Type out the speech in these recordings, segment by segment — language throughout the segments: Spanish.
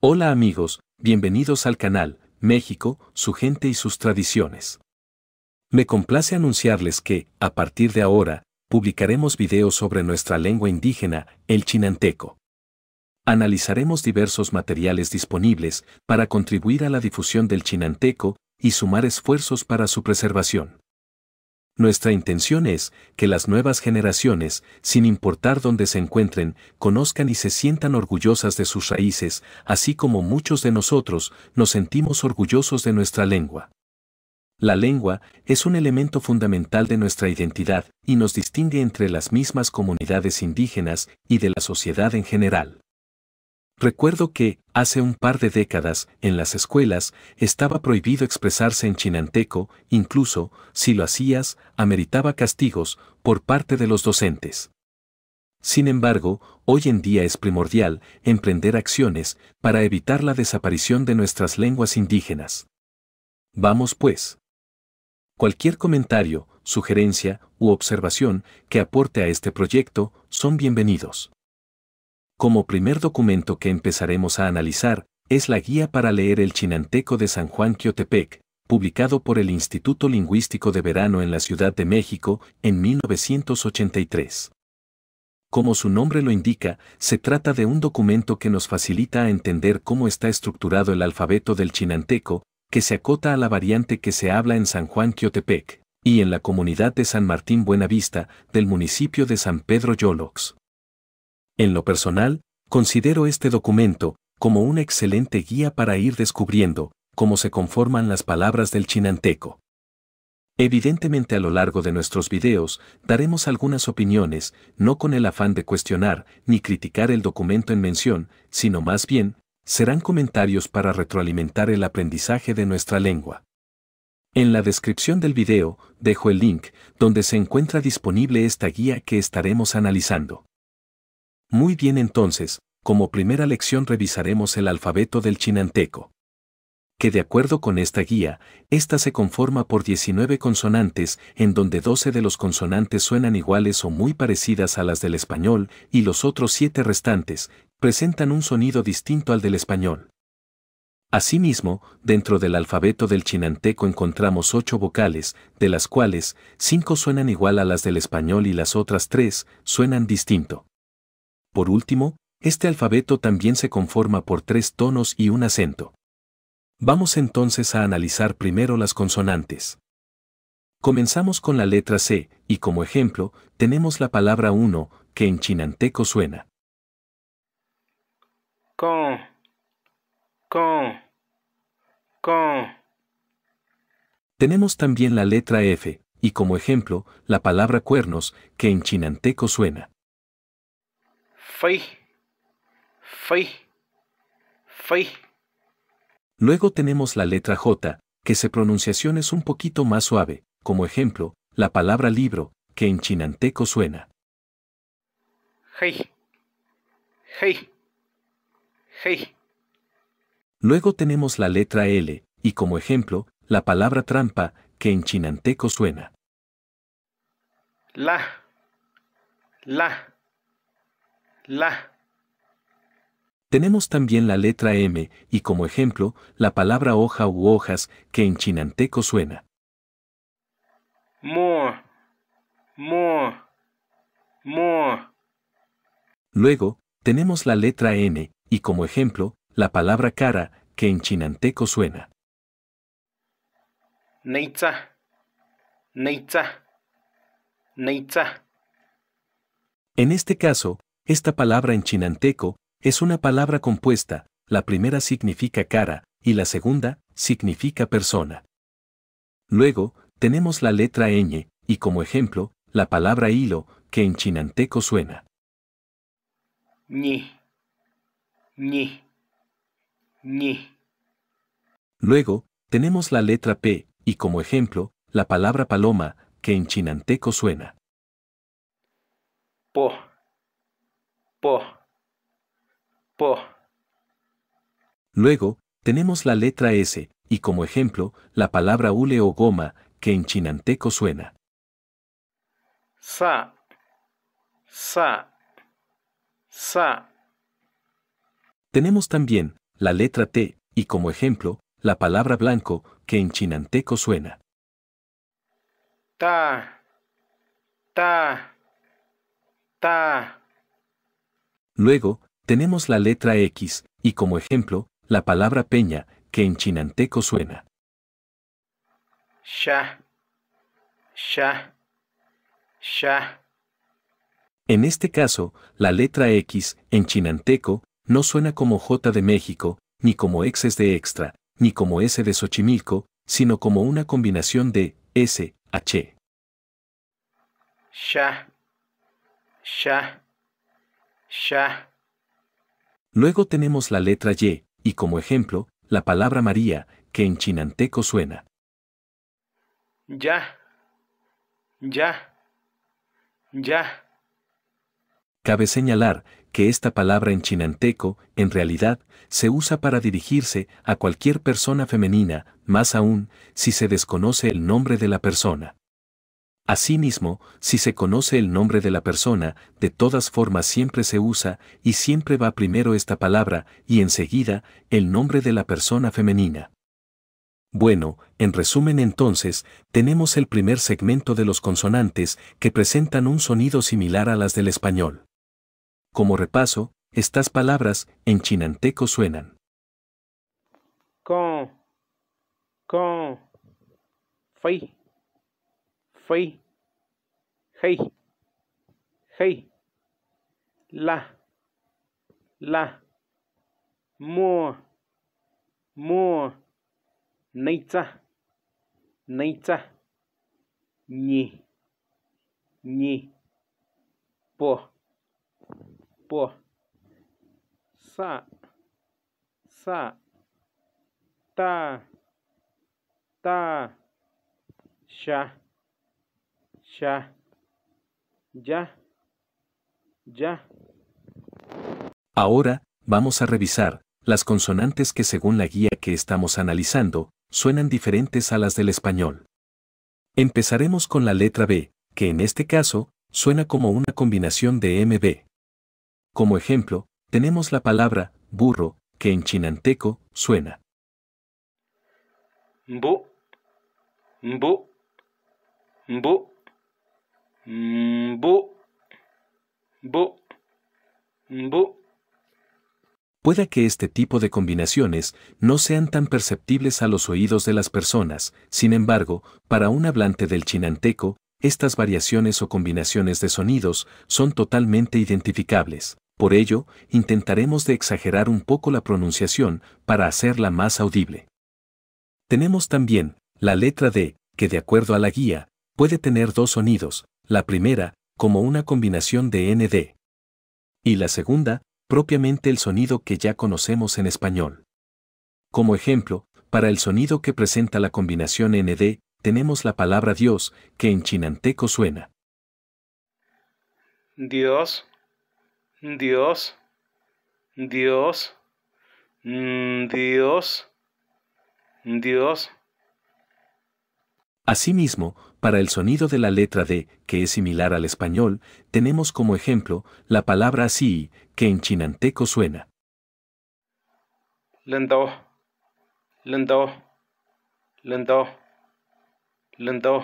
Hola amigos, bienvenidos al canal México, su gente y sus tradiciones. Me complace anunciarles que, a partir de ahora, publicaremos videos sobre nuestra lengua indígena, el chinanteco. Analizaremos diversos materiales disponibles para contribuir a la difusión del chinanteco y sumar esfuerzos para su preservación. Nuestra intención es que las nuevas generaciones, sin importar dónde se encuentren, conozcan y se sientan orgullosas de sus raíces, así como muchos de nosotros nos sentimos orgullosos de nuestra lengua. La lengua es un elemento fundamental de nuestra identidad y nos distingue entre las mismas comunidades indígenas y de la sociedad en general. Recuerdo que, hace un par de décadas, en las escuelas, estaba prohibido expresarse en chinanteco, incluso, si lo hacías, ameritaba castigos por parte de los docentes. Sin embargo, hoy en día es primordial emprender acciones para evitar la desaparición de nuestras lenguas indígenas. Vamos pues. Cualquier comentario, sugerencia u observación que aporte a este proyecto son bienvenidos. Como primer documento que empezaremos a analizar, es la Guía para leer el Chinanteco de San Juan Quiotepec, publicado por el Instituto Lingüístico de Verano en la Ciudad de México en 1983. Como su nombre lo indica, se trata de un documento que nos facilita a entender cómo está estructurado el alfabeto del chinanteco, que se acota a la variante que se habla en San Juan Quiotepec y en la comunidad de San Martín Buenavista, del municipio de San Pedro Yolox. En lo personal, considero este documento como una excelente guía para ir descubriendo cómo se conforman las palabras del chinanteco. Evidentemente a lo largo de nuestros videos daremos algunas opiniones, no con el afán de cuestionar ni criticar el documento en mención, sino más bien, serán comentarios para retroalimentar el aprendizaje de nuestra lengua. En la descripción del video dejo el link donde se encuentra disponible esta guía que estaremos analizando. Muy bien entonces, como primera lección revisaremos el alfabeto del chinanteco. Que de acuerdo con esta guía, ésta se conforma por 19 consonantes, en donde 12 de los consonantes suenan iguales o muy parecidas a las del español, y los otros 7 restantes, presentan un sonido distinto al del español. Asimismo, dentro del alfabeto del chinanteco encontramos 8 vocales, de las cuales 5 suenan igual a las del español y las otras tres suenan distinto. Por último, este alfabeto también se conforma por tres tonos y un acento. Vamos entonces a analizar primero las consonantes. Comenzamos con la letra C, y como ejemplo, tenemos la palabra 1, que en chinanteco suena. Con, con. Tenemos también la letra F, y como ejemplo, la palabra cuernos, que en chinanteco suena. Fei. Fei. Luego tenemos la letra J, que se pronunciación es un poquito más suave, como ejemplo, la palabra libro, que en chinanteco suena. Hey. Hey. Hey. Luego tenemos la letra L, y como ejemplo, la palabra trampa, que en chinanteco suena. La. La la. Tenemos también la letra M y como ejemplo, la palabra hoja u hojas que en chinanteco suena. Luego, tenemos la letra N y como ejemplo, la palabra cara que en chinanteco suena. Neitza, neitza, neitza. En este caso, esta palabra en chinanteco es una palabra compuesta, la primera significa cara y la segunda significa persona. Luego, tenemos la letra ñ, y como ejemplo, la palabra hilo, que en chinanteco suena. Ñi. Luego, tenemos la letra P, y como ejemplo, la palabra paloma, que en chinanteco suena. Po po, po. Luego, tenemos la letra S, y como ejemplo, la palabra hule o goma, que en chinanteco suena. Sa, sa, sa. Tenemos también la letra T, y como ejemplo, la palabra blanco, que en chinanteco suena. Ta, ta, ta. Luego, tenemos la letra X, y como ejemplo, la palabra peña, que en chinanteco suena. Sha. Sha. Sha. En este caso, la letra X, en chinanteco, no suena como J de México, ni como X de extra, ni como S de Xochimilco, sino como una combinación de S, H. Sha. Sha. Luego tenemos la letra Y, y como ejemplo, la palabra María, que en chinanteco suena. Ya. Ya. Ya. Cabe señalar que esta palabra en chinanteco, en realidad, se usa para dirigirse a cualquier persona femenina, más aún si se desconoce el nombre de la persona. Asimismo, si se conoce el nombre de la persona, de todas formas siempre se usa y siempre va primero esta palabra y enseguida el nombre de la persona femenina. Bueno, en resumen entonces, tenemos el primer segmento de los consonantes que presentan un sonido similar a las del español. Como repaso, estas palabras en chinanteco suenan. Con. Con. phi khi khi là là mua mua nay cha nay cha nhì nhì bò bò sa sa ta ta sha ya, ya, ya. Ahora, vamos a revisar las consonantes que según la guía que estamos analizando, suenan diferentes a las del español. Empezaremos con la letra B, que en este caso, suena como una combinación de MB. Como ejemplo, tenemos la palabra burro, que en chinanteco suena. Mbu, mbu, mbu. Pueda que este tipo de combinaciones no sean tan perceptibles a los oídos de las personas, sin embargo, para un hablante del chinanteco, estas variaciones o combinaciones de sonidos son totalmente identificables. Por ello, intentaremos de exagerar un poco la pronunciación para hacerla más audible. Tenemos también la letra D, que de acuerdo a la guía, puede tener dos sonidos, la primera, como una combinación de ND. Y la segunda, propiamente el sonido que ya conocemos en español. Como ejemplo, para el sonido que presenta la combinación ND, tenemos la palabra Dios, que en chinanteco suena. Dios, Dios, Dios, mm, Dios, Dios. Asimismo, para el sonido de la letra D, que es similar al español, tenemos como ejemplo la palabra así, que en chinanteco suena. Lendo, lendo, lendo, lendo.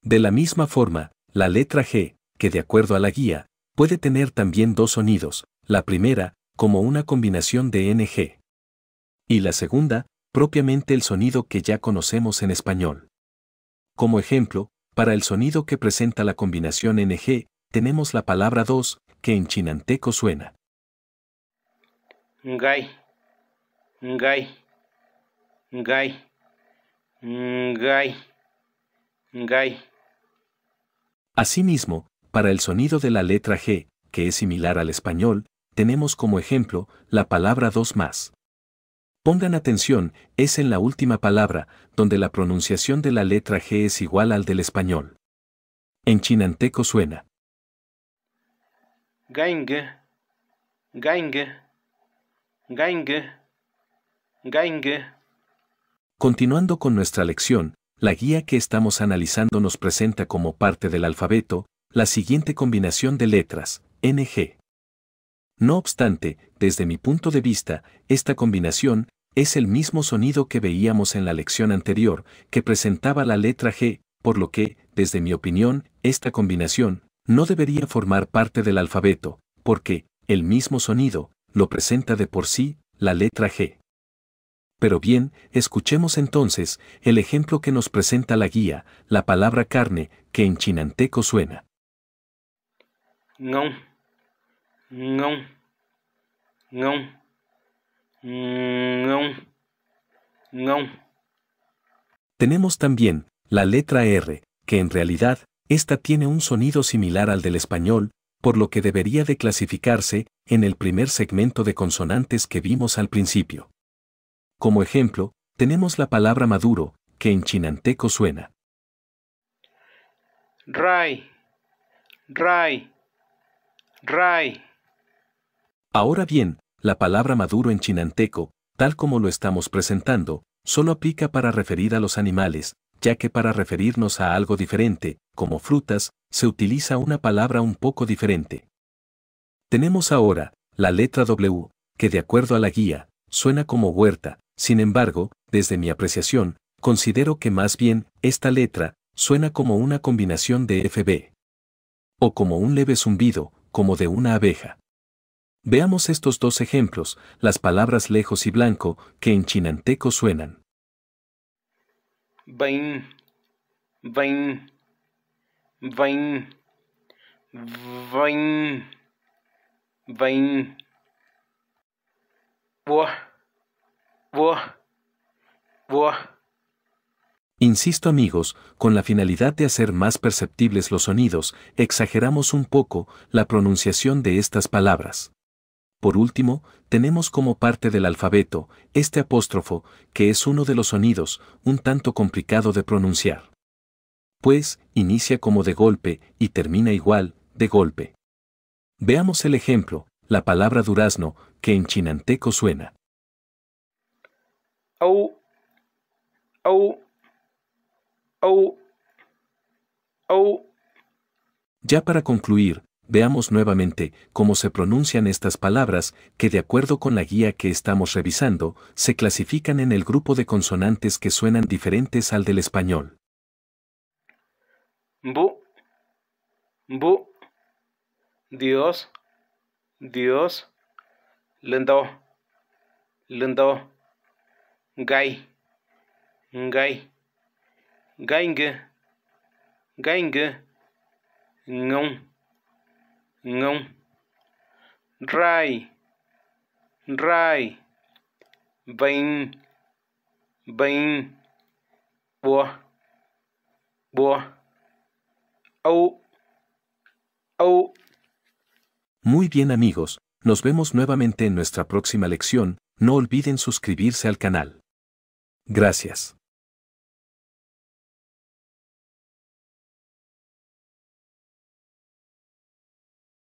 De la misma forma, la letra G, que de acuerdo a la guía, puede tener también dos sonidos, la primera, como una combinación de NG, y la segunda, propiamente el sonido que ya conocemos en español. Como ejemplo, para el sonido que presenta la combinación ng, tenemos la palabra dos, que en chinanteco suena. Asimismo, para el sonido de la letra G, que es similar al español, tenemos como ejemplo la palabra dos más. Pongan atención, es en la última palabra, donde la pronunciación de la letra G es igual al del español. En chinanteco suena. Gainge, Continuando con nuestra lección, la guía que estamos analizando nos presenta como parte del alfabeto la siguiente combinación de letras, NG. No obstante, desde mi punto de vista, esta combinación es el mismo sonido que veíamos en la lección anterior, que presentaba la letra G, por lo que, desde mi opinión, esta combinación no debería formar parte del alfabeto, porque el mismo sonido lo presenta de por sí la letra G. Pero bien, escuchemos entonces el ejemplo que nos presenta la guía, la palabra carne, que en chinanteco suena. No. No, no, no, no. Tenemos también la letra R, que en realidad esta tiene un sonido similar al del español, por lo que debería de clasificarse en el primer segmento de consonantes que vimos al principio. Como ejemplo, tenemos la palabra maduro, que en chinanteco suena. Rai, rai, rai. Ahora bien, la palabra maduro en chinanteco, tal como lo estamos presentando, solo aplica para referir a los animales, ya que para referirnos a algo diferente, como frutas, se utiliza una palabra un poco diferente. Tenemos ahora la letra W, que de acuerdo a la guía, suena como huerta, sin embargo, desde mi apreciación, considero que más bien esta letra suena como una combinación de FB o como un leve zumbido, como de una abeja. Veamos estos dos ejemplos, las palabras lejos y blanco, que en chinanteco suenan. Vain, vain, vain, vain, vain, Insisto amigos, con la finalidad de hacer más perceptibles los sonidos, exageramos un poco la pronunciación de estas palabras. Por último, tenemos como parte del alfabeto este apóstrofo, que es uno de los sonidos un tanto complicado de pronunciar. Pues, inicia como de golpe y termina igual, de golpe. Veamos el ejemplo, la palabra durazno, que en chinanteco suena. Ya para concluir, veamos nuevamente cómo se pronuncian estas palabras que de acuerdo con la guía que estamos revisando, se clasifican en el grupo de consonantes que suenan diferentes al del español. Bu, bu, Dios, Dios, lindo, gay, gay, gainge, gainge, no, rai bo bo au au Muy bien amigos, nos vemos nuevamente en nuestra próxima lección, no olviden suscribirse al canal. Gracias.